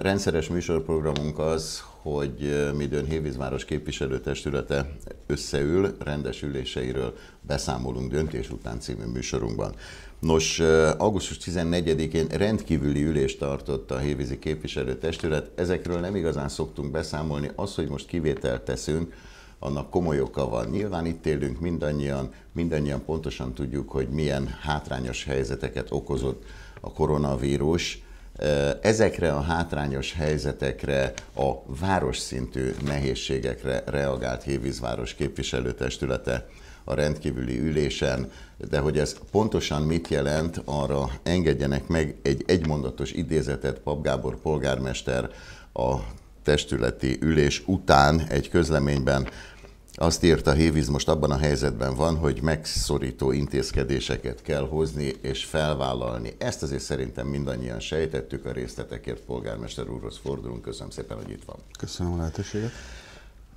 Rendszeres műsorprogramunk az, hogy midőn Hévízváros képviselőtestülete összeül, rendes üléseiről beszámolunk döntés után című műsorunkban. Nos, augusztus 14-én rendkívüli ülést tartott a Hévízi képviselőtestület. Ezekről nem igazán szoktunk beszámolni. Az, hogy most kivételt teszünk, annak komoly oka van. Nyilván itt élünk mindannyian, mindannyian pontosan tudjuk, hogy milyen hátrányos helyzeteket okozott a koronavírus, ezekre a hátrányos helyzetekre, a város szintű nehézségekre reagált Hévízváros képviselőtestülete a rendkívüli ülésen, de hogy ez pontosan mit jelent, arra engedjenek meg egy egymondatos idézetet Pap Gábor polgármester a testületi ülés után egy közleményben azt írta Hévíz, most abban a helyzetben van, hogy megszorító intézkedéseket kell hozni és felvállalni. Ezt azért szerintem mindannyian sejtettük, a részletekért polgármester úrhoz fordulunk. Köszönöm szépen, hogy itt van. Köszönöm a lehetőséget.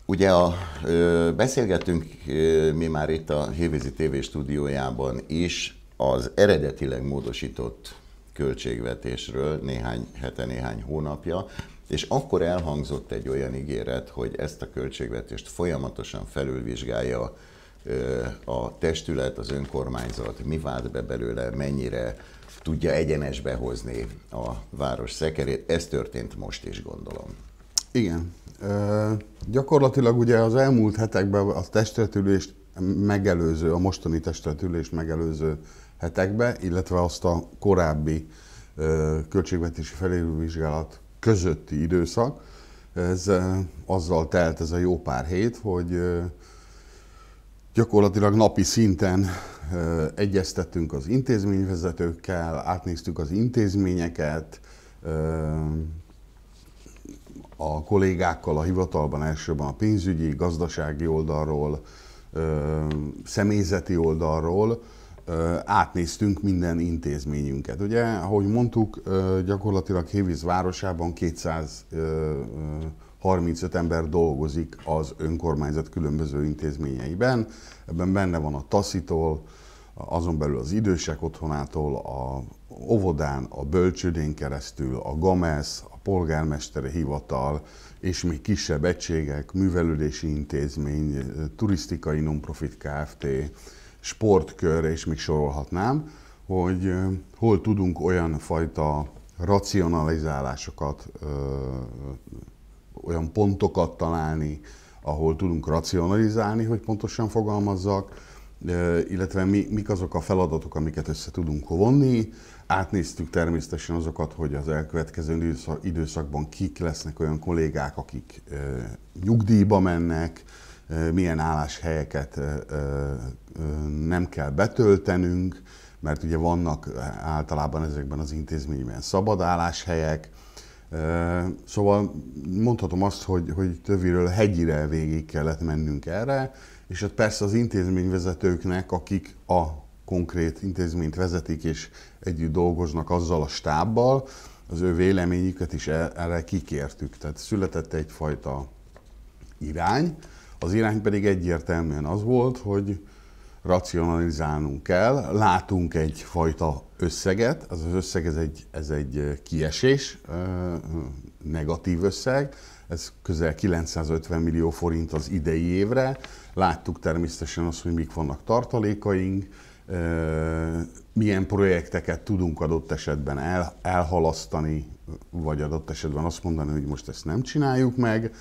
Ugye a, ö, beszélgetünk ö, mi már itt a Hévízi TV stúdiójában is az eredetileg módosított költségvetésről néhány hete, néhány hónapja. És akkor elhangzott egy olyan ígéret, hogy ezt a költségvetést folyamatosan felülvizsgálja a testület, az önkormányzat, mi vált be belőle, mennyire tudja egyenesbe hozni a város szekerét. Ez történt most is, gondolom. Igen. Ö, gyakorlatilag ugye az elmúlt hetekben a testületülést megelőző, a mostani testületülést megelőző hetekben, illetve azt a korábbi ö, költségvetési felülvizsgálat közötti időszak, ez azzal telt ez a jó pár hét, hogy gyakorlatilag napi szinten egyeztettünk az intézményvezetőkkel, átnéztük az intézményeket, a kollégákkal a hivatalban, elsőben a pénzügyi, gazdasági oldalról, személyzeti oldalról, átnéztünk minden intézményünket. Ugye, ahogy mondtuk, gyakorlatilag Hévíz városában 235 ember dolgozik az önkormányzat különböző intézményeiben. Ebben benne van a taszitól, azon belül az idősek otthonától, a óvodán, a Bölcsődén keresztül, a GAMESZ, a e polgármesteri hivatal, és még kisebb egységek, művelődési intézmény, turisztikai nonprofit Kft., sportkör, és még sorolhatnám, hogy hol tudunk olyan fajta racionalizálásokat, olyan pontokat találni, ahol tudunk racionalizálni, hogy pontosan fogalmazzak, illetve mi, mik azok a feladatok, amiket össze tudunk vonni. Átnéztük természetesen azokat, hogy az elkövetkező időszakban kik lesznek olyan kollégák, akik nyugdíjba mennek, milyen álláshelyeket nem kell betöltenünk, mert ugye vannak általában ezekben az intézményben szabad álláshelyek, Szóval mondhatom azt, hogy, hogy töviről hegyire végig kellett mennünk erre, és ott persze az intézményvezetőknek, akik a konkrét intézményt vezetik és együtt dolgoznak azzal a stábbal, az ő véleményüket is e-, erre kikértük. Tehát született egyfajta irány, az irány pedig egyértelműen az volt, hogy racionalizálnunk kell, látunk egyfajta összeget, az az összeg ez egy, ez egy kiesés, negatív összeg, ez közel 950 millió forint az idei évre, láttuk természetesen azt, hogy mik vannak tartalékaink, milyen projekteket tudunk adott esetben el, elhalasztani, vagy adott esetben azt mondani, hogy most ezt nem csináljuk meg,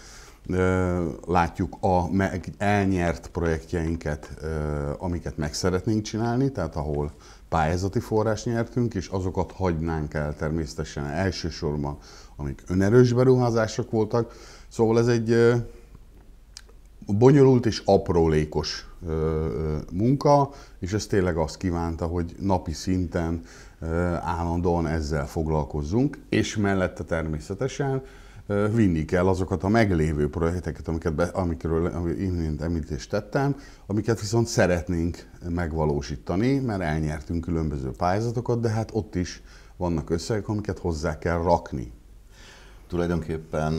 látjuk a meg elnyert projektjeinket, amiket meg szeretnénk csinálni, tehát ahol pályázati forrás nyertünk, és azokat hagynánk el természetesen elsősorban, amik önerős beruházások voltak. Szóval ez egy bonyolult és aprólékos munka, és ez tényleg azt kívánta, hogy napi szinten állandóan ezzel foglalkozzunk, és mellette természetesen vinni kell azokat a meglévő projekteket, amiket be, amikről imént említést tettem, amiket viszont szeretnénk megvalósítani, mert elnyertünk különböző pályázatokat, de hát ott is vannak összegek, amiket hozzá kell rakni. Tulajdonképpen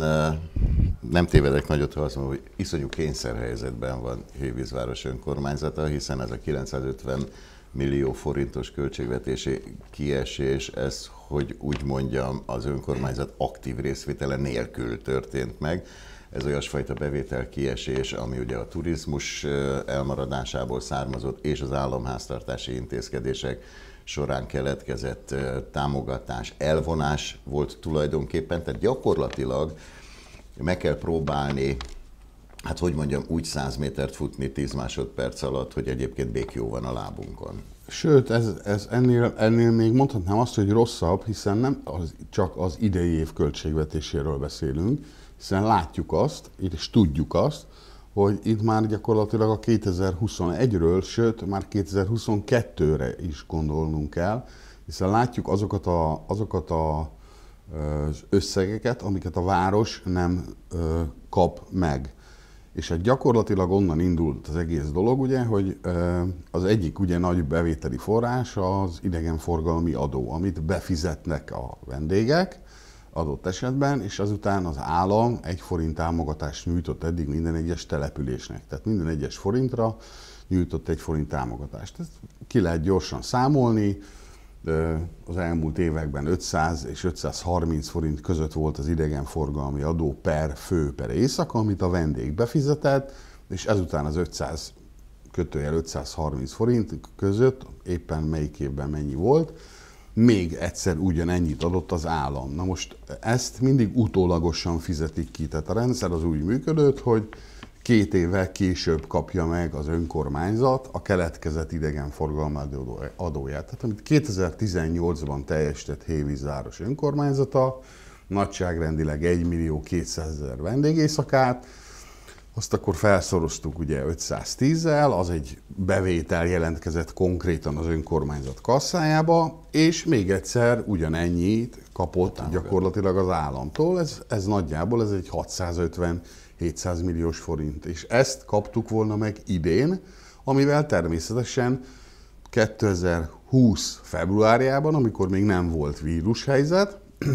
nem tévedek nagyot, ha azt mondom, hogy iszonyú kényszerhelyzetben van Hévízváros önkormányzata, hiszen ez a 950 millió forintos költségvetési kiesés, ez hogy úgy mondjam, az önkormányzat aktív részvétele nélkül történt meg. Ez olyasfajta bevételkiesés, ami ugye a turizmus elmaradásából származott, és az államháztartási intézkedések során keletkezett támogatás, elvonás volt tulajdonképpen, tehát gyakorlatilag meg kell próbálni hát hogy mondjam, úgy 100 métert futni 10 másodperc alatt, hogy egyébként békjó van a lábunkon. Sőt, ez, ez ennél, ennél még mondhatnám azt, hogy rosszabb, hiszen nem az, csak az idei év költségvetéséről beszélünk, hiszen látjuk azt, és tudjuk azt, hogy itt már gyakorlatilag a 2021-ről, sőt már 2022-re is gondolnunk kell, hiszen látjuk azokat, a, azokat a, az összegeket, amiket a város nem ö, kap meg. És hát gyakorlatilag onnan indult az egész dolog, ugye, hogy az egyik ugye nagy bevételi forrás az idegenforgalmi adó, amit befizetnek a vendégek adott esetben, és azután az állam egy forint támogatást nyújtott eddig minden egyes településnek. Tehát minden egyes forintra nyújtott egy forint támogatást. Ezt ki lehet gyorsan számolni, az elmúlt években 500 és 530 forint között volt az idegenforgalmi adó per fő per éjszaka, amit a vendég befizetett, és ezután az 500 kötőjel 530 forint között, éppen melyik évben mennyi volt, még egyszer ugyanennyit adott az állam. Na most ezt mindig utólagosan fizetik ki, tehát a rendszer az úgy működött, hogy két évvel később kapja meg az önkormányzat a keletkezett idegenforgalmi adóját. Tehát amit 2018-ban teljesített Hévízváros önkormányzata, nagyságrendileg 1 millió 200 ezer vendégészakát, azt akkor felszoroztuk ugye 510-zel, az egy bevétel jelentkezett konkrétan az önkormányzat kasszájába, és még egyszer ugyanennyit kapott gyakorlatilag az államtól. Ez, ez nagyjából ez egy 650 700 milliós forint. És ezt kaptuk volna meg idén, amivel természetesen 2020 februárjában, amikor még nem volt vírushelyzet,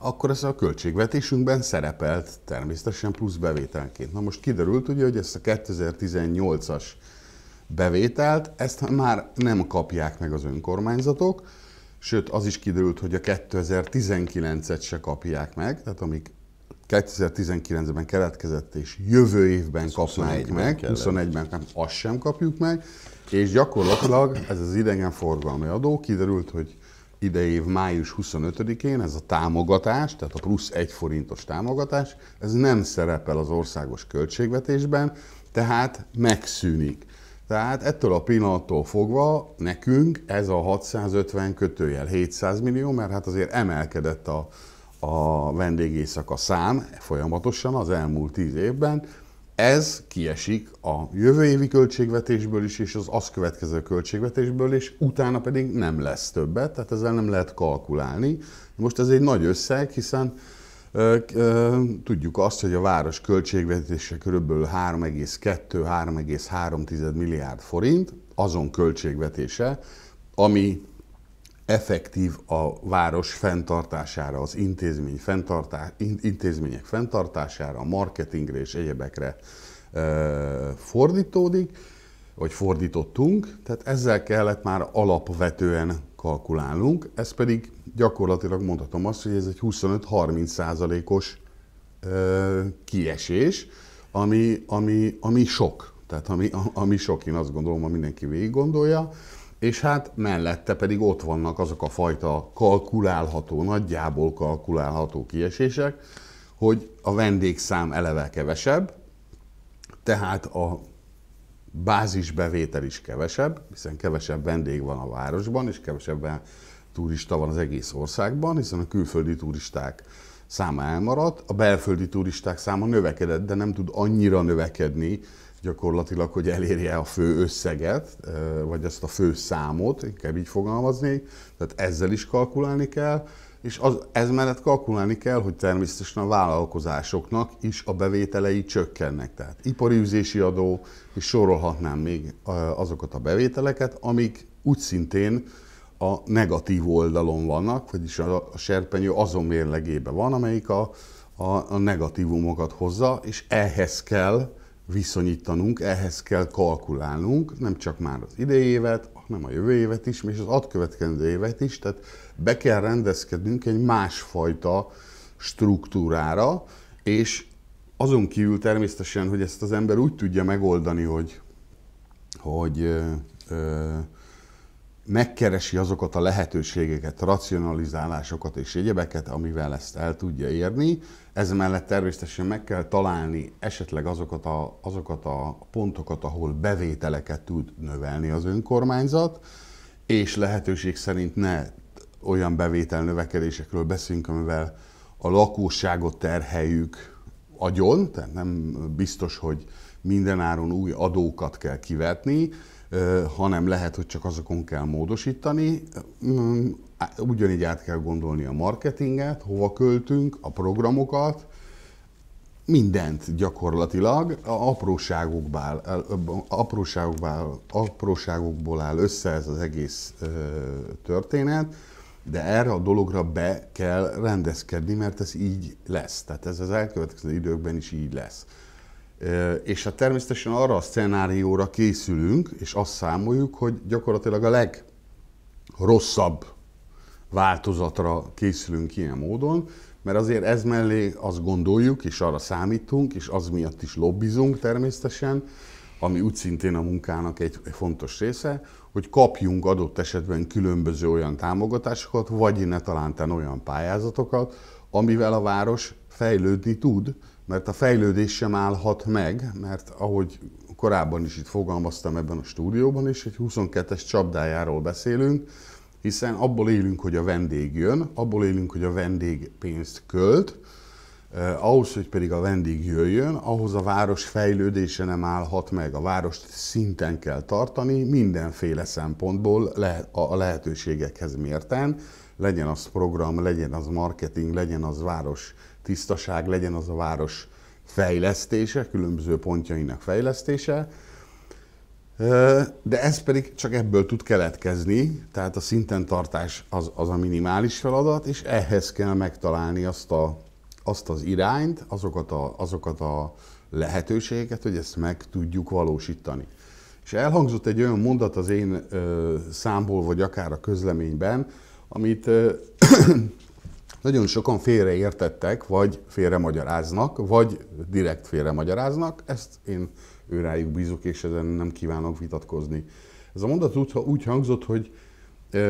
akkor ez a költségvetésünkben szerepelt természetesen plusz bevételként. Na most kiderült ugye, hogy ezt a 2018-as bevételt, ezt már nem kapják meg az önkormányzatok, sőt az is kiderült, hogy a 2019-et se kapják meg, tehát amik 2019-ben keletkezett, és jövő évben kapnánk meg, 21-ben nem, azt sem kapjuk meg, és gyakorlatilag ez az idegenforgalmi adó, kiderült, hogy év május 25-én ez a támogatás, tehát a plusz egy forintos támogatás, ez nem szerepel az országos költségvetésben, tehát megszűnik. Tehát ettől a pillanattól fogva nekünk ez a 650 kötőjel 700 millió, mert hát azért emelkedett a a vendégészaka szám folyamatosan az elmúlt tíz évben, ez kiesik a jövő évi költségvetésből is, és az azt következő költségvetésből is, utána pedig nem lesz többet, tehát ezzel nem lehet kalkulálni. Most ez egy nagy összeg, hiszen ö, ö, tudjuk azt, hogy a város költségvetése kb. 3,2-3,3 milliárd forint, azon költségvetése, ami effektív a város fenntartására, az intézmény fenntartá, intézmények fenntartására, a marketingre és egyebekre fordítódik, vagy fordítottunk, tehát ezzel kellett már alapvetően kalkulálnunk, ez pedig gyakorlatilag mondhatom azt, hogy ez egy 25-30 százalékos kiesés, ami, ami, ami sok. Tehát ami, ami sok, én azt gondolom, ha mindenki végig gondolja és hát mellette pedig ott vannak azok a fajta kalkulálható, nagyjából kalkulálható kiesések, hogy a vendégszám eleve kevesebb, tehát a bázisbevétel is kevesebb, hiszen kevesebb vendég van a városban, és kevesebb turista van az egész országban, hiszen a külföldi turisták száma elmaradt, a belföldi turisták száma növekedett, de nem tud annyira növekedni, gyakorlatilag, hogy elérje a fő összeget, vagy ezt a fő számot, inkább így fogalmaznék, tehát ezzel is kalkulálni kell, és az, ez mellett kalkulálni kell, hogy természetesen a vállalkozásoknak is a bevételei csökkennek. Tehát ipari üzési adó, és sorolhatnám még azokat a bevételeket, amik úgy szintén a negatív oldalon vannak, vagyis a, a serpenyő azon mérlegében van, amelyik a, a, a negatívumokat hozza, és ehhez kell viszonyítanunk, ehhez kell kalkulálnunk, nem csak már az idei évet, hanem a jövő évet is, és az adkövetkező évet is, tehát be kell rendezkednünk egy másfajta struktúrára, és azon kívül természetesen, hogy ezt az ember úgy tudja megoldani, hogy, hogy ö, ö, megkeresi azokat a lehetőségeket, racionalizálásokat és egyebeket, amivel ezt el tudja érni. Ez mellett természetesen meg kell találni esetleg azokat a, azokat a pontokat, ahol bevételeket tud növelni az önkormányzat, és lehetőség szerint ne olyan növekedésekről beszélünk, amivel a lakosságot terheljük agyon, tehát nem biztos, hogy mindenáron új adókat kell kivetni, hanem lehet, hogy csak azokon kell módosítani. Mm, ugyanígy át kell gondolni a marketinget, hova költünk, a programokat, mindent gyakorlatilag apróságokból apróságokból, apróságokból áll össze ez az egész történet, de erre a dologra be kell rendezkedni, mert ez így lesz. Tehát ez az elkövetkező időkben is így lesz. És hát természetesen arra a szenárióra készülünk, és azt számoljuk, hogy gyakorlatilag a legrosszabb változatra készülünk ilyen módon, mert azért ez mellé azt gondoljuk, és arra számítunk, és az miatt is lobbizunk természetesen, ami úgy szintén a munkának egy fontos része, hogy kapjunk adott esetben különböző olyan támogatásokat, vagy ne talán olyan pályázatokat, amivel a város fejlődni tud, mert a fejlődés sem állhat meg, mert ahogy korábban is itt fogalmaztam ebben a stúdióban is, egy 22-es csapdájáról beszélünk, hiszen abból élünk, hogy a vendég jön, abból élünk, hogy a vendég pénzt költ, eh, ahhoz, hogy pedig a vendég jöjjön, ahhoz a város fejlődése nem állhat meg. A várost szinten kell tartani mindenféle szempontból le, a lehetőségekhez mérten, legyen az program, legyen az marketing, legyen az város tisztaság legyen az a város fejlesztése, különböző pontjainak fejlesztése, de ez pedig csak ebből tud keletkezni, tehát a szinten tartás az, az a minimális feladat, és ehhez kell megtalálni azt, a, azt az irányt, azokat a, azokat a lehetőségeket, hogy ezt meg tudjuk valósítani. És elhangzott egy olyan mondat az én ö, számból, vagy akár a közleményben, amit ö, nagyon sokan félreértettek, vagy félremagyaráznak, vagy direkt félremagyaráznak, ezt én őrájuk bízok, és ezen nem kívánok vitatkozni. Ez a mondat úgy, úgy hangzott, hogy e,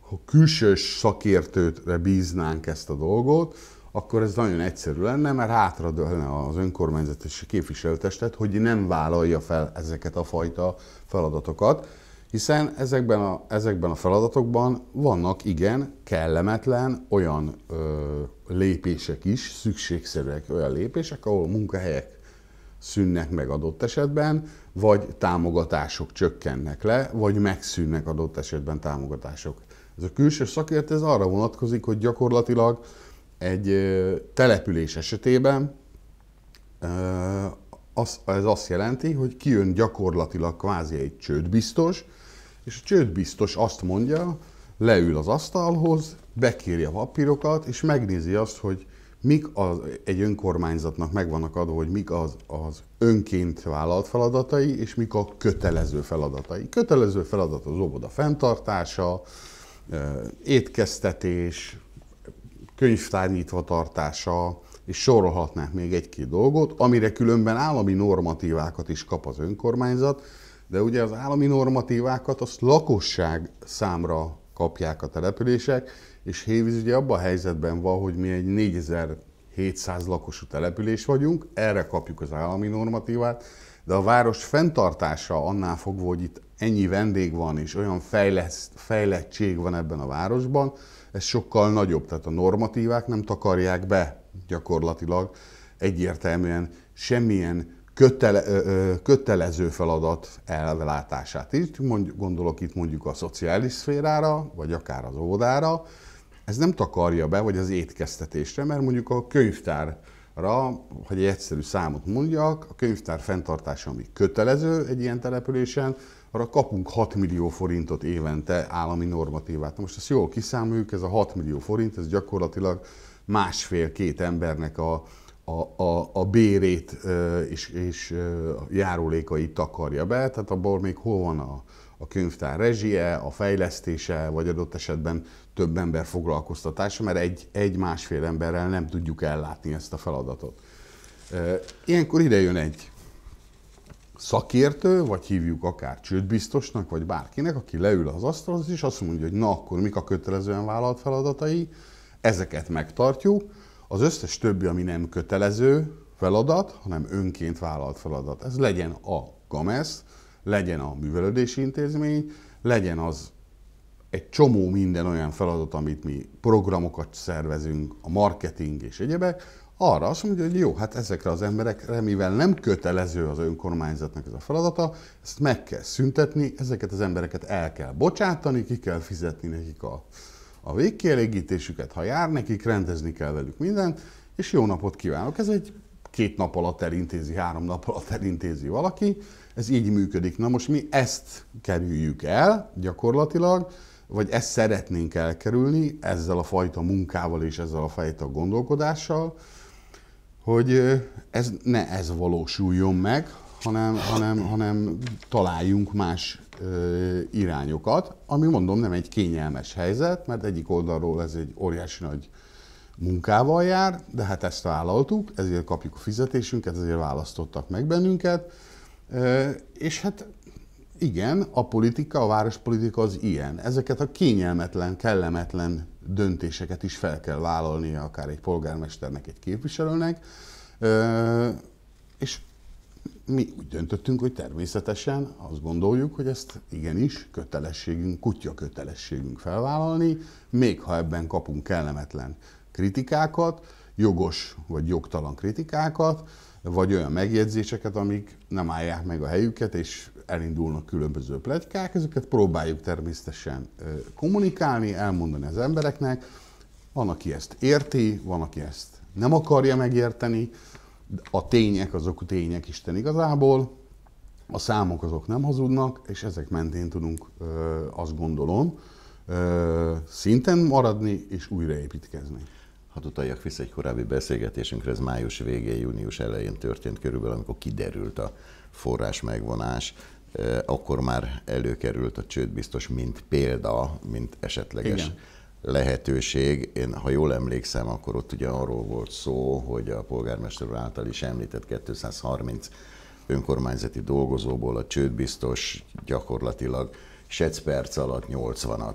ha külsős szakértőtre bíznánk ezt a dolgot, akkor ez nagyon egyszerű lenne, mert hátradőlne az önkormányzat és a képviselőtestet, hogy nem vállalja fel ezeket a fajta feladatokat. Hiszen ezekben a, ezekben a feladatokban vannak igen kellemetlen olyan ö, lépések is, szükségszerűek olyan lépések, ahol munkahelyek szűnnek meg adott esetben, vagy támogatások csökkennek le, vagy megszűnnek adott esetben támogatások. Ez a külső szakért ez arra vonatkozik, hogy gyakorlatilag egy település esetében az, ez azt jelenti, hogy kijön gyakorlatilag kvázi egy csődbiztos, és a csődbiztos azt mondja, leül az asztalhoz, bekéri a papírokat, és megnézi azt, hogy mik az, egy önkormányzatnak megvannak adva, hogy mik az, az önként vállalt feladatai, és mik a kötelező feladatai. Kötelező feladat az óvoda fenntartása, étkeztetés, könyvtár nyitva tartása, és sorolhatnánk még egy-két dolgot, amire különben állami normatívákat is kap az önkormányzat, de ugye az állami normatívákat azt lakosság számra kapják a települések, és Hévíz ugye abban a helyzetben van, hogy mi egy 4700 lakosú település vagyunk, erre kapjuk az állami normatívát, de a város fenntartása annál fogva, hogy itt ennyi vendég van, és olyan fejleszt, fejlettség van ebben a városban, ez sokkal nagyobb, tehát a normatívák nem takarják be gyakorlatilag egyértelműen semmilyen kötele, kötelező feladat ellátását is. gondolok itt mondjuk a szociális szférára, vagy akár az óvodára. Ez nem takarja be, vagy az étkeztetésre, mert mondjuk a könyvtár ra, hogy egy egyszerű számot mondjak, a könyvtár fenntartása, ami kötelező egy ilyen településen, arra kapunk 6 millió forintot évente állami normatívát. Most ezt jól kiszámoljuk, ez a 6 millió forint, ez gyakorlatilag másfél-két embernek a, a, a, a bérét és, és járulékait takarja be, tehát abból még hol van a, a könyvtár rezsie, a fejlesztése, vagy adott esetben több ember foglalkoztatása, mert egy, egy másfél emberrel nem tudjuk ellátni ezt a feladatot. Ilyenkor ide jön egy szakértő, vagy hívjuk akár csődbiztosnak, vagy bárkinek, aki leül az asztalhoz, és azt mondja, hogy na akkor mik a kötelezően vállalt feladatai, ezeket megtartjuk, az összes többi, ami nem kötelező feladat, hanem önként vállalt feladat. Ez legyen a GAMESZ, legyen a művelődési intézmény, legyen az egy csomó minden olyan feladat, amit mi programokat szervezünk, a marketing és egyebek, arra azt mondja, hogy jó, hát ezekre az emberekre, mivel nem kötelező az önkormányzatnak ez a feladata, ezt meg kell szüntetni, ezeket az embereket el kell bocsátani, ki kell fizetni nekik a a végkielégítésüket, ha jár nekik, rendezni kell velük mindent, és jó napot kívánok. Ez egy két nap alatt elintézi, három nap alatt elintézi valaki, ez így működik. Na most mi ezt kerüljük el gyakorlatilag, vagy ezt szeretnénk elkerülni ezzel a fajta munkával és ezzel a fajta gondolkodással, hogy ez ne ez valósuljon meg, hanem, hanem, hanem találjunk más irányokat, ami mondom nem egy kényelmes helyzet, mert egyik oldalról ez egy óriási nagy munkával jár, de hát ezt vállaltuk, ezért kapjuk a fizetésünket, ezért választottak meg bennünket, és hát igen, a politika, a várospolitika az ilyen. Ezeket a kényelmetlen, kellemetlen döntéseket is fel kell vállalnia akár egy polgármesternek, egy képviselőnek, és mi úgy döntöttünk, hogy természetesen azt gondoljuk, hogy ezt igenis kötelességünk, kutya kötelességünk felvállalni, még ha ebben kapunk kellemetlen kritikákat, jogos vagy jogtalan kritikákat, vagy olyan megjegyzéseket, amik nem állják meg a helyüket, és elindulnak különböző pletykák, ezeket próbáljuk természetesen kommunikálni, elmondani az embereknek. Van, aki ezt érti, van, aki ezt nem akarja megérteni, a tények azok tények Isten igazából, a számok azok nem hazudnak, és ezek mentén tudunk, azt gondolom, szinten maradni és újraépítkezni. Hát utaljak vissza egy korábbi beszélgetésünkre, ez május végén, június elején történt körülbelül, amikor kiderült a forrás megvonás, akkor már előkerült a csődbiztos, mint példa, mint esetleges Igen lehetőség. Én, ha jól emlékszem, akkor ott ugye arról volt szó, hogy a polgármester által is említett 230 önkormányzati dolgozóból a csődbiztos gyakorlatilag 7 perc alatt 80-at 80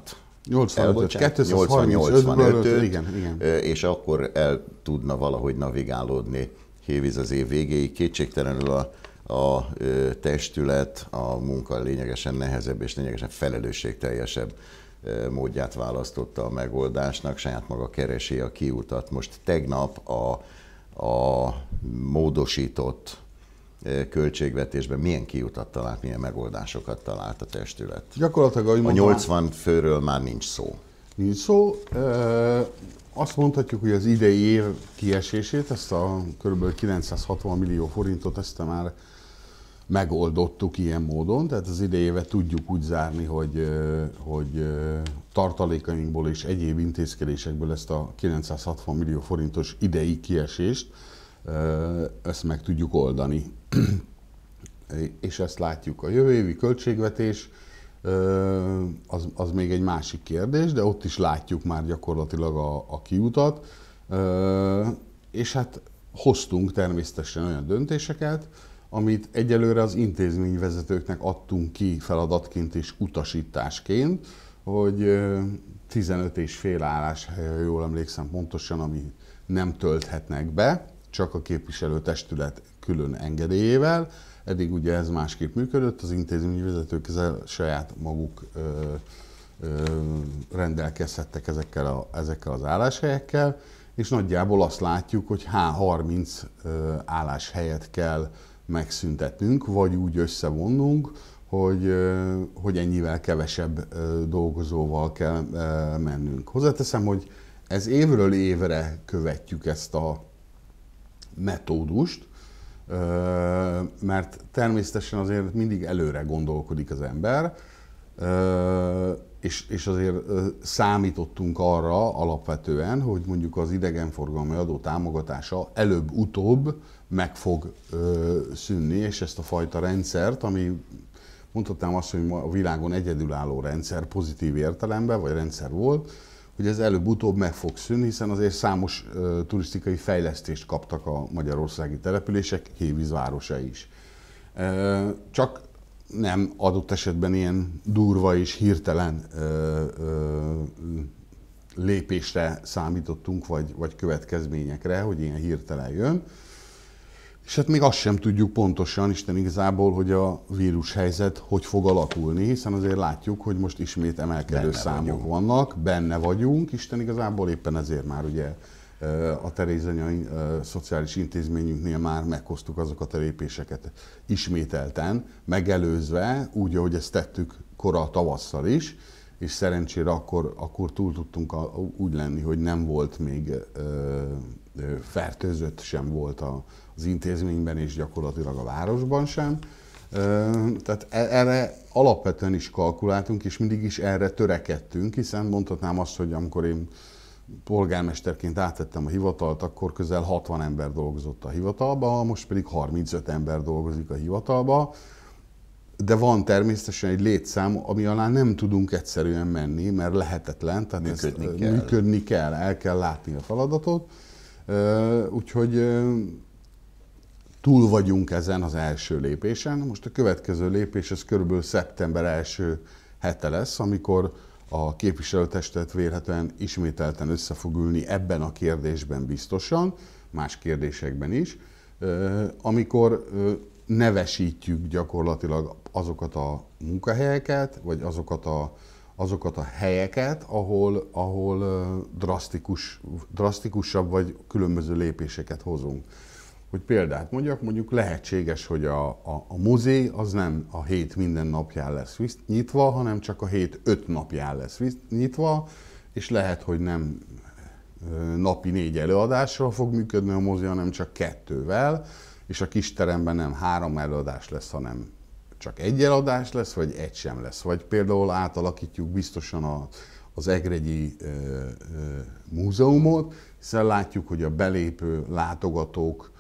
85, 235 igen, igen. és akkor el tudna valahogy navigálódni Hévíz az év végéig. Kétségtelenül a, a testület, a munka lényegesen nehezebb és lényegesen felelősségteljesebb módját választotta a megoldásnak, saját maga keresi a kiutat. Most tegnap a, a módosított költségvetésben milyen kiutat talált, milyen megoldásokat talált a testület. Gyakorlatilag, ahogy mondtam, a 80 főről már nincs szó. Nincs szó. Azt mondhatjuk, hogy az idei év kiesését, ezt a kb. 960 millió forintot, ezt már megoldottuk ilyen módon, tehát az idejéve tudjuk úgy zárni, hogy, hogy tartalékainkból és egyéb intézkedésekből ezt a 960 millió forintos idei kiesést, ezt meg tudjuk oldani. és ezt látjuk. A jövő évi költségvetés az, az még egy másik kérdés, de ott is látjuk már gyakorlatilag a, a kiutat, és hát hoztunk természetesen olyan döntéseket, amit egyelőre az intézményvezetőknek adtunk ki feladatként és utasításként, hogy 15 és fél állás, ha jól emlékszem pontosan, ami nem tölthetnek be, csak a képviselőtestület külön engedélyével. Eddig ugye ez másképp működött, az intézményvezetők ezzel saját maguk ö, ö, rendelkezhettek ezekkel, a, ezekkel az álláshelyekkel, és nagyjából azt látjuk, hogy H30 álláshelyet kell megszüntetnünk, vagy úgy összevonnunk, hogy, hogy ennyivel kevesebb dolgozóval kell mennünk. Hozzáteszem, hogy ez évről évre követjük ezt a metódust, mert természetesen azért mindig előre gondolkodik az ember, és, és azért számítottunk arra alapvetően, hogy mondjuk az idegenforgalmi adó támogatása előbb-utóbb meg fog ö, szűnni, és ezt a fajta rendszert, ami mondhatnám azt, hogy ma a világon egyedülálló rendszer pozitív értelemben, vagy rendszer volt, hogy ez előbb-utóbb meg fog szűnni, hiszen azért számos ö, turisztikai fejlesztést kaptak a magyarországi települések, Hévízvárosa is. Ö, csak nem adott esetben ilyen durva és hirtelen ö, ö, lépésre számítottunk, vagy, vagy következményekre, hogy ilyen hirtelen jön. És hát még azt sem tudjuk pontosan, Isten igazából, hogy a vírus helyzet hogy fog alakulni, hiszen azért látjuk, hogy most ismét emelkedő benne számok vagyunk. vannak, benne vagyunk, Isten igazából éppen ezért már ugye a Terézanyai Szociális Intézményünknél már meghoztuk azokat a lépéseket ismételten, megelőzve, úgy, ahogy ezt tettük kora tavasszal is, és szerencsére akkor, akkor túl tudtunk a, úgy lenni, hogy nem volt még ö, ö, fertőzött sem volt a, az intézményben és gyakorlatilag a városban sem. Tehát e- erre alapvetően is kalkuláltunk, és mindig is erre törekedtünk, hiszen mondhatnám azt, hogy amikor én polgármesterként átvettem a hivatalt, akkor közel 60 ember dolgozott a hivatalba, most pedig 35 ember dolgozik a hivatalba, de van természetesen egy létszám, ami alá nem tudunk egyszerűen menni, mert lehetetlen, tehát működni, ezt, kell. működni kell, el kell látni a feladatot. Úgyhogy túl vagyunk ezen az első lépésen. Most a következő lépés ez körülbelül szeptember első hete lesz, amikor a képviselőtestet vélhetően ismételten össze fog ülni ebben a kérdésben biztosan, más kérdésekben is, amikor nevesítjük gyakorlatilag azokat a munkahelyeket, vagy azokat a, azokat a helyeket, ahol, ahol drasztikus, drasztikusabb vagy különböző lépéseket hozunk hogy példát mondjak, mondjuk lehetséges, hogy a, a, a mozé az nem a hét minden napján lesz nyitva, hanem csak a hét öt napján lesz nyitva, és lehet, hogy nem napi négy előadással fog működni a mozi, hanem csak kettővel, és a kis teremben nem három előadás lesz, hanem csak egy előadás lesz, vagy egy sem lesz. Vagy például átalakítjuk biztosan a, az Egregyi ö, ö, múzeumot, hiszen látjuk, hogy a belépő látogatók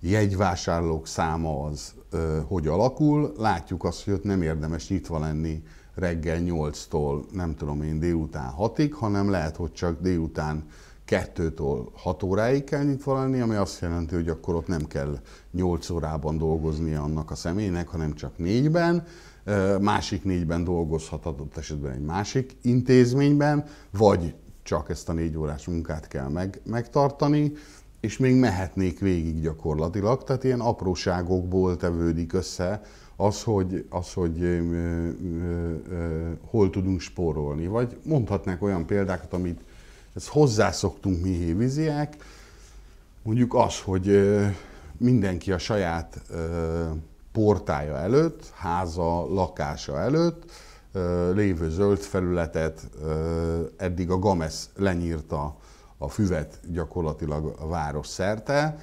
jegyvásárlók száma az ö, hogy alakul. Látjuk azt, hogy ott nem érdemes nyitva lenni reggel 8-tól, nem tudom én, délután 6-ig, hanem lehet, hogy csak délután 2-től 6 óráig kell nyitva lenni, ami azt jelenti, hogy akkor ott nem kell 8 órában dolgozni annak a személynek, hanem csak 4-ben másik négyben dolgozhat adott esetben egy másik intézményben, vagy csak ezt a négy órás munkát kell meg, megtartani és még mehetnék végig gyakorlatilag, tehát ilyen apróságokból tevődik össze az, hogy, az, hogy ö, ö, ö, hol tudunk spórolni. Vagy mondhatnák olyan példákat, amit ezt hozzászoktunk mi héviziák, mondjuk az, hogy ö, mindenki a saját ö, portája előtt, háza, lakása előtt ö, lévő zöld felületet ö, eddig a GAMESZ lenyírta a füvet gyakorlatilag a város szerte,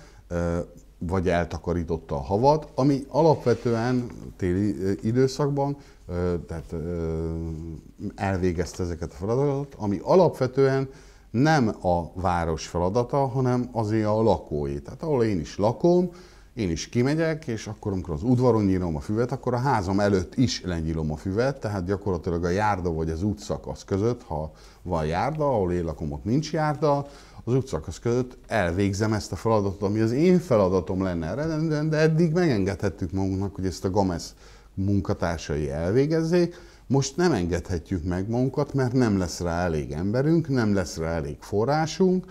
vagy eltakarította a havat, ami alapvetően téli időszakban, tehát elvégezte ezeket a feladatokat, ami alapvetően nem a város feladata, hanem azért a lakói. Tehát ahol én is lakom, én is kimegyek, és akkor, amikor az udvaron nyírom a füvet, akkor a házam előtt is lenyírom a füvet, tehát gyakorlatilag a járda vagy az útszakasz között, ha van járda, ahol én lakom, ott nincs járda, az útszakasz között elvégzem ezt a feladatot, ami az én feladatom lenne eredendően, de eddig megengedhettük magunknak, hogy ezt a Gomez munkatársai elvégezzék, most nem engedhetjük meg magunkat, mert nem lesz rá elég emberünk, nem lesz rá elég forrásunk,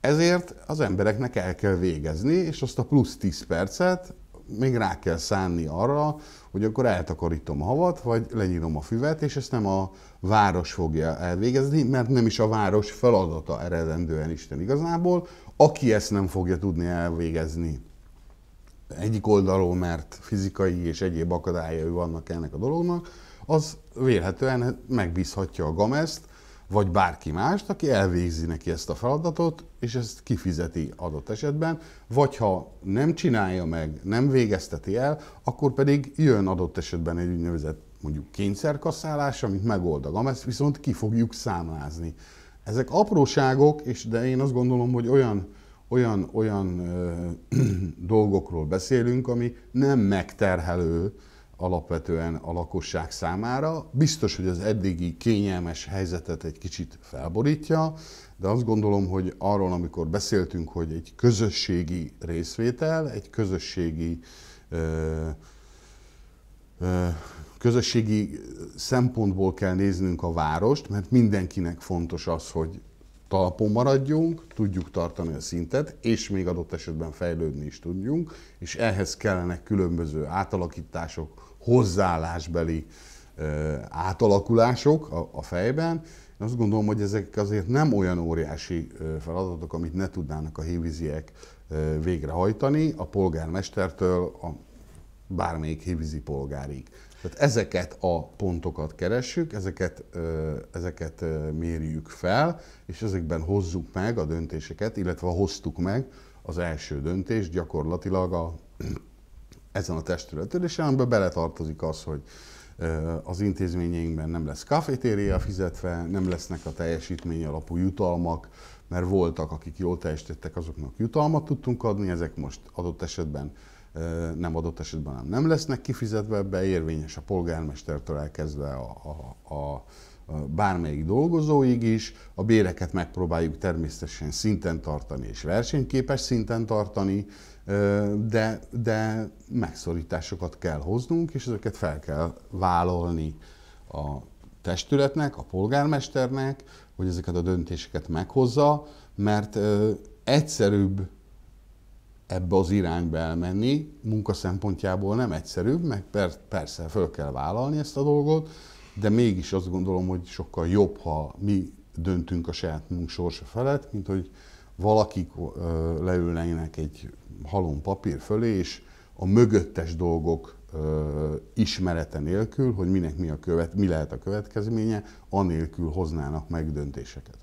ezért az embereknek el kell végezni, és azt a plusz 10 percet még rá kell szánni arra, hogy akkor eltakarítom a havat, vagy lenyírom a füvet, és ezt nem a város fogja elvégezni, mert nem is a város feladata eredendően Isten igazából, aki ezt nem fogja tudni elvégezni egyik oldalról, mert fizikai és egyéb akadályai vannak ennek a dolognak, az vélhetően megbízhatja a gamest vagy bárki mást, aki elvégzi neki ezt a feladatot, és ezt kifizeti adott esetben, vagy ha nem csinálja meg, nem végezteti el, akkor pedig jön adott esetben egy úgynevezett mondjuk kényszerkasszálás, amit megold a GAMESZ, viszont ki fogjuk számlázni. Ezek apróságok, és de én azt gondolom, hogy olyan, olyan, olyan ö, dolgokról beszélünk, ami nem megterhelő, alapvetően a lakosság számára. Biztos, hogy az eddigi kényelmes helyzetet egy kicsit felborítja, de azt gondolom, hogy arról, amikor beszéltünk, hogy egy közösségi részvétel, egy közösségi ö, ö, közösségi szempontból kell néznünk a várost, mert mindenkinek fontos az, hogy talpon maradjunk, tudjuk tartani a szintet, és még adott esetben fejlődni is tudjunk, és ehhez kellenek különböző átalakítások, hozzáállásbeli átalakulások a, fejben. Én azt gondolom, hogy ezek azért nem olyan óriási feladatok, amit ne tudnának a hévíziek végrehajtani a polgármestertől a bármelyik hévízi polgárig. Tehát ezeket a pontokat keressük, ezeket, ezeket mérjük fel, és ezekben hozzuk meg a döntéseket, illetve hoztuk meg az első döntést gyakorlatilag a ezen a testületen, és ebbe beletartozik az, hogy az intézményeinkben nem lesz kafetéria fizetve, nem lesznek a teljesítmény alapú jutalmak, mert voltak, akik jól teljesítettek, azoknak jutalmat tudtunk adni, ezek most adott esetben nem adott esetben nem, nem lesznek kifizetve, beérvényes a polgármestertől elkezdve a, a, a bármelyik dolgozóig is. A béreket megpróbáljuk természetesen szinten tartani és versenyképes szinten tartani, de, de megszorításokat kell hoznunk, és ezeket fel kell vállalni a testületnek, a polgármesternek, hogy ezeket a döntéseket meghozza, mert egyszerűbb ebbe az irányba elmenni, munka szempontjából nem egyszerűbb, meg persze föl kell vállalni ezt a dolgot, de mégis azt gondolom, hogy sokkal jobb, ha mi döntünk a saját munk sorsa felett, mint hogy valakik leülnek egy halom papír fölé, és a mögöttes dolgok ismerete nélkül, hogy minek mi, a követ, mi lehet a következménye, anélkül hoznának meg döntéseket.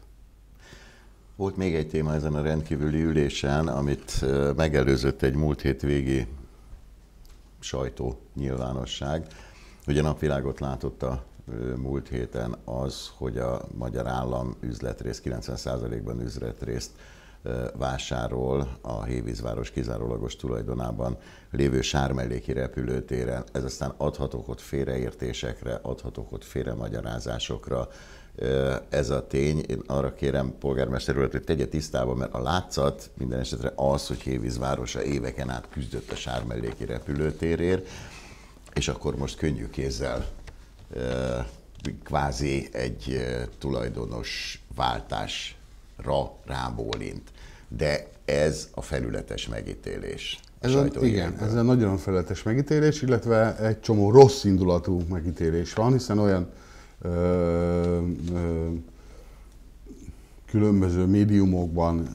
Volt még egy téma ezen a rendkívüli ülésen, amit megelőzött egy múlt hétvégi sajtó nyilvánosság. Ugye napvilágot látott a múlt héten az, hogy a magyar állam üzletrészt, 90%-ban üzletrészt vásárol a Hévízváros kizárólagos tulajdonában lévő sármelléki repülőtéren. Ez aztán adhatok ott félreértésekre, adhatok ott félremagyarázásokra. Ez a tény. Én arra kérem polgármester úr, hogy tegye tisztába, mert a látszat minden esetre az, hogy Hévízvárosa éveken át küzdött a sármelléki repülőtérért, és akkor most könnyű kézzel kvázi egy tulajdonos váltásra rábólint. De ez a felületes megítélés. A ez a, igen, ez egy nagyon felületes megítélés, illetve egy csomó rossz indulatú megítélés van, hiszen olyan ö, ö, különböző médiumokban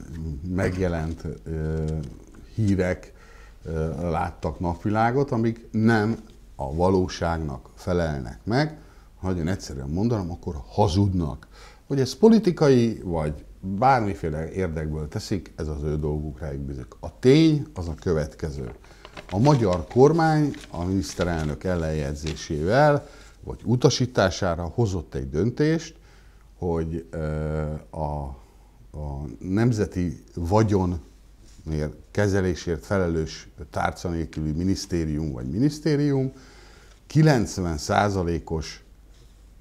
megjelent ö, hírek ö, láttak napvilágot, amik nem a valóságnak felelnek meg, nagyon egyszerűen mondanom, akkor hazudnak. Hogy ez politikai, vagy bármiféle érdekből teszik, ez az ő dolguk, rájuk bűzök. A tény az a következő. A magyar kormány a miniszterelnök ellenjegyzésével, vagy utasítására hozott egy döntést, hogy a, a nemzeti vagyon kezelésért felelős tárca nélküli minisztérium vagy minisztérium 90%-os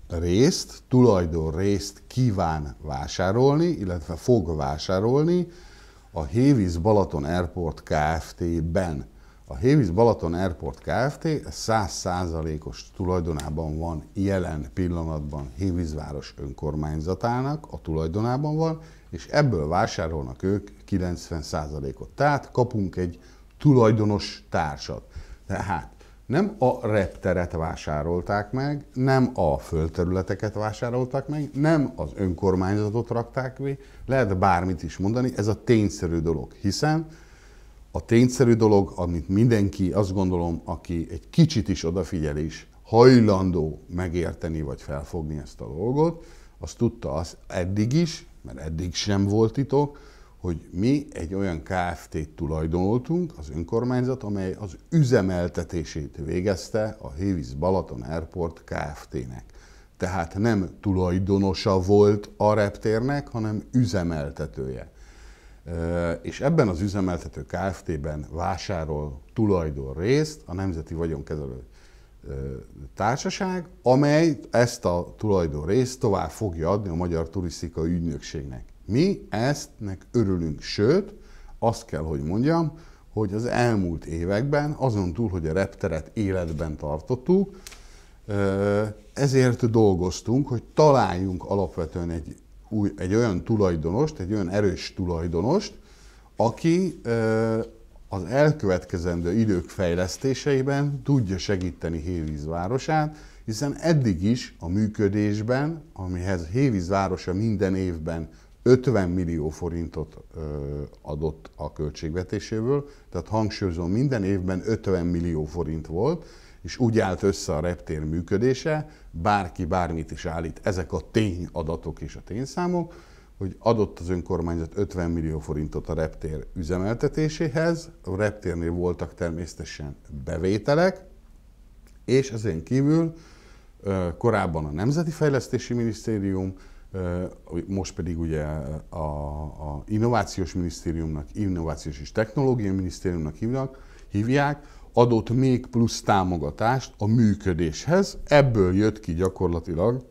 részt, tulajdon részt kíván vásárolni, illetve fog vásárolni a Hévíz Balaton Airport Kft-ben. A Hévíz Balaton Airport Kft. 100%-os tulajdonában van jelen pillanatban Hévízváros önkormányzatának, a tulajdonában van, és ebből vásárolnak ők 90%-ot. Tehát kapunk egy tulajdonos társat. Tehát nem a repteret vásárolták meg, nem a földterületeket vásárolták meg, nem az önkormányzatot rakták ki, lehet bármit is mondani, ez a tényszerű dolog, hiszen a tényszerű dolog, amit mindenki, azt gondolom, aki egy kicsit is odafigyel is, hajlandó megérteni vagy felfogni ezt a dolgot, az tudta az eddig is, mert eddig sem volt titok, hogy mi egy olyan KFT-t tulajdonoltunk, az önkormányzat, amely az üzemeltetését végezte a Hévíz Balaton Airport Kft-nek. Tehát nem tulajdonosa volt a reptérnek, hanem üzemeltetője. És ebben az üzemeltető Kft-ben vásárol tulajdon részt a Nemzeti Vagyonkezelő Társaság, amely ezt a tulajdon részt tovább fogja adni a Magyar Turisztikai Ügynökségnek. Mi eztnek örülünk, sőt, azt kell, hogy mondjam, hogy az elmúlt években, azon túl, hogy a repteret életben tartottuk, ezért dolgoztunk, hogy találjunk alapvetően egy, új, egy olyan tulajdonost, egy olyan erős tulajdonost, aki az elkövetkezendő idők fejlesztéseiben tudja segíteni Hévíz városát, hiszen eddig is a működésben, amihez Hévíz városa minden évben 50 millió forintot adott a költségvetéséből, tehát hangsúlyozom, minden évben 50 millió forint volt, és úgy állt össze a reptér működése, bárki bármit is állít, ezek a tényadatok és a tényszámok, hogy adott az önkormányzat 50 millió forintot a reptér üzemeltetéséhez, a reptérnél voltak természetesen bevételek, és ezen kívül korábban a Nemzeti Fejlesztési Minisztérium, most pedig ugye a, a Innovációs Minisztériumnak, Innovációs és Technológiai Minisztériumnak hívnak, hívják, adott még plusz támogatást a működéshez. Ebből jött ki gyakorlatilag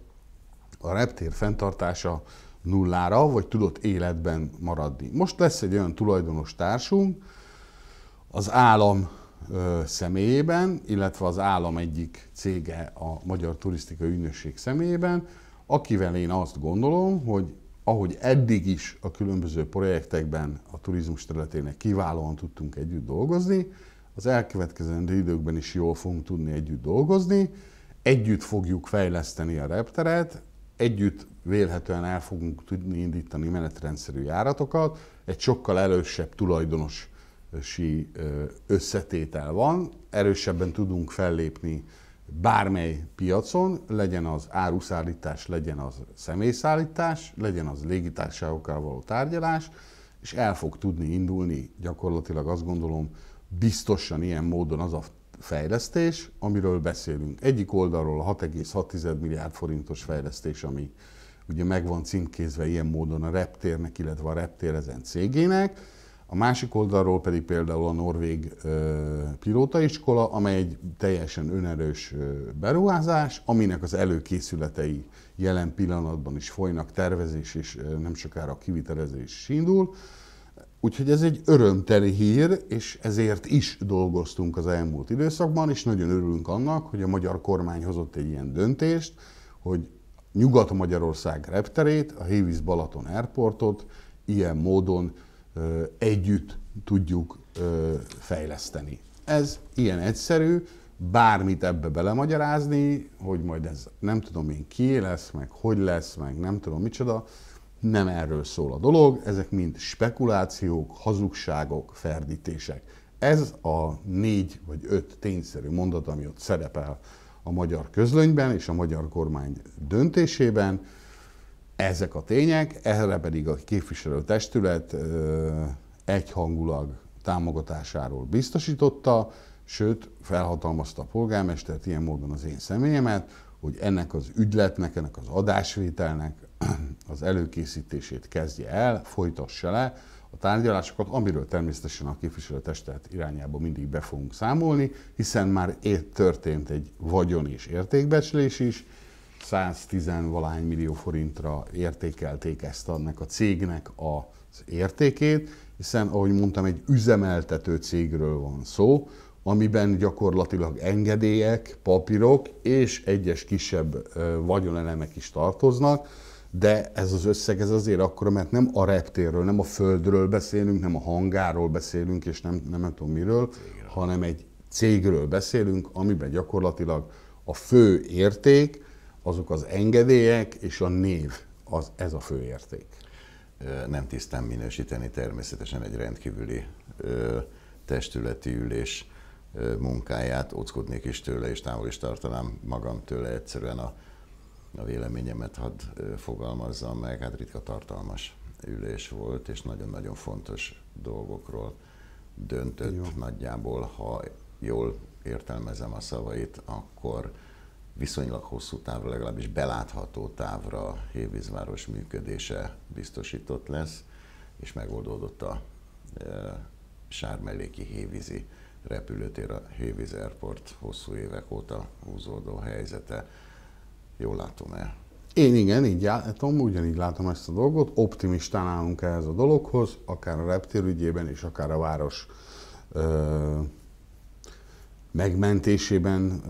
a reptér fenntartása nullára, vagy tudott életben maradni. Most lesz egy olyan tulajdonos társunk, az állam személyében, illetve az állam egyik cége a Magyar Turisztikai Ügynösség személyében, akivel én azt gondolom, hogy ahogy eddig is a különböző projektekben a turizmus területének kiválóan tudtunk együtt dolgozni, az elkövetkezendő időkben is jól fogunk tudni együtt dolgozni, együtt fogjuk fejleszteni a repteret, együtt vélhetően el fogunk tudni indítani menetrendszerű járatokat, egy sokkal erősebb tulajdonosi összetétel van, erősebben tudunk fellépni bármely piacon, legyen az áruszállítás, legyen az személyszállítás, legyen az légitársaságokkal való tárgyalás, és el fog tudni indulni gyakorlatilag azt gondolom biztosan ilyen módon az a fejlesztés, amiről beszélünk. Egyik oldalról a 6,6 milliárd forintos fejlesztés, ami ugye meg van címkézve ilyen módon a reptérnek, illetve a reptér ezen cégének, a másik oldalról pedig például a Norvég pilótaiskola, amely egy teljesen önerős beruházás, aminek az előkészületei jelen pillanatban is folynak, tervezés és nem sokára kivitelezés is indul. Úgyhogy ez egy örömteli hír, és ezért is dolgoztunk az elmúlt időszakban, és nagyon örülünk annak, hogy a magyar kormány hozott egy ilyen döntést, hogy Nyugat-Magyarország repterét, a Hévíz Balaton Airportot ilyen módon együtt tudjuk fejleszteni. Ez ilyen egyszerű, bármit ebbe belemagyarázni, hogy majd ez nem tudom én ki lesz, meg hogy lesz, meg nem tudom micsoda, nem erről szól a dolog, ezek mind spekulációk, hazugságok, ferdítések. Ez a négy vagy öt tényszerű mondat, ami ott szerepel a magyar közlönyben és a magyar kormány döntésében, ezek a tények, erre pedig a képviselőtestület egyhangulag támogatásáról biztosította, sőt, felhatalmazta a polgármestert, ilyen módon az én személyemet, hogy ennek az ügyletnek, ennek az adásvételnek az előkészítését kezdje el, folytassa le a tárgyalásokat, amiről természetesen a képviselőtestet irányába mindig be fogunk számolni, hiszen már itt történt egy vagyon és értékbecslés is, 110 valány millió forintra értékelték ezt annak a cégnek az értékét, hiszen ahogy mondtam, egy üzemeltető cégről van szó, amiben gyakorlatilag engedélyek, papírok és egyes kisebb vagyonelemek is tartoznak, de ez az összeg ez azért akkor, mert nem a reptérről, nem a földről beszélünk, nem a hangáról beszélünk, és nem, nem, nem tudom miről, hanem egy cégről beszélünk, amiben gyakorlatilag a fő érték azok az engedélyek és a név, az, ez a főérték. Nem tisztán minősíteni természetesen egy rendkívüli ö, testületi ülés ö, munkáját, óckodnék is tőle, és távol is tartanám magam tőle egyszerűen a, a véleményemet hadd fogalmazzam meg, hát ritka tartalmas ülés volt, és nagyon-nagyon fontos dolgokról döntött Jó. nagyjából, ha jól értelmezem a szavait, akkor viszonylag hosszú távra, legalábbis belátható távra Hévízváros működése biztosított lesz, és megoldódott a e, Sármelléki Hévízi repülőtér, a Hévíz Airport hosszú évek óta húzódó helyzete. Jól látom-e? Én igen, így látom, ugyanígy látom ezt a dolgot. Optimistán állunk ehhez a dologhoz, akár a reptér ügyében, és akár a város ö, e, megmentésében,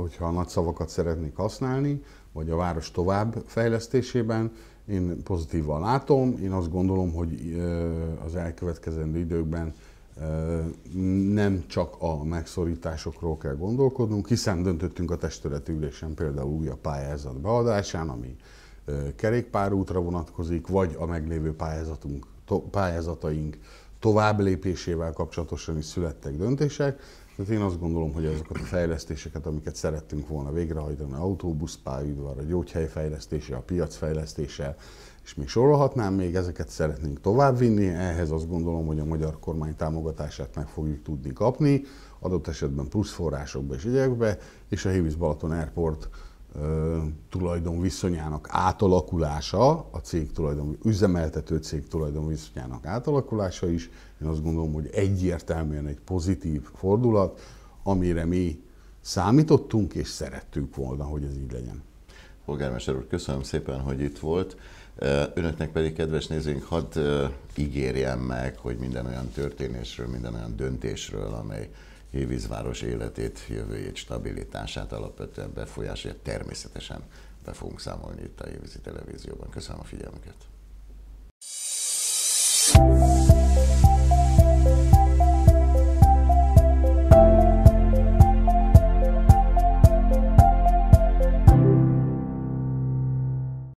hogyha nagy szavakat szeretnék használni, vagy a város tovább fejlesztésében, én pozitívan látom. Én azt gondolom, hogy az elkövetkezendő időkben nem csak a megszorításokról kell gondolkodnunk, hiszen döntöttünk a testületi ülésen például új a pályázat beadásán, ami kerékpárútra vonatkozik, vagy a meglévő pályázatunk, pályázataink tovább lépésével kapcsolatosan is születtek döntések. Tehát én azt gondolom, hogy azokat a fejlesztéseket, amiket szerettünk volna végrehajtani, autóbuszpályaudvar, a gyógyhely fejlesztése, a piac fejlesztése, és még sorolhatnám, még ezeket szeretnénk továbbvinni, ehhez azt gondolom, hogy a magyar kormány támogatását meg fogjuk tudni kapni, adott esetben plusz forrásokba és ügyekbe, és a Hévíz Balaton Airport tulajdon viszonyának átalakulása, a cég tulajdon, üzemeltető cég tulajdon viszonyának átalakulása is, én azt gondolom, hogy egyértelműen egy pozitív fordulat, amire mi számítottunk és szerettünk volna, hogy ez így legyen. Polgármester úr, köszönöm szépen, hogy itt volt. Önöknek pedig, kedves nézőink, hadd ígérjem meg, hogy minden olyan történésről, minden olyan döntésről, amely Hévízváros életét, jövőjét, stabilitását alapvetően befolyásolja. Természetesen be fogunk számolni itt a Hévízi Televízióban. Köszönöm a figyelmüket! thank you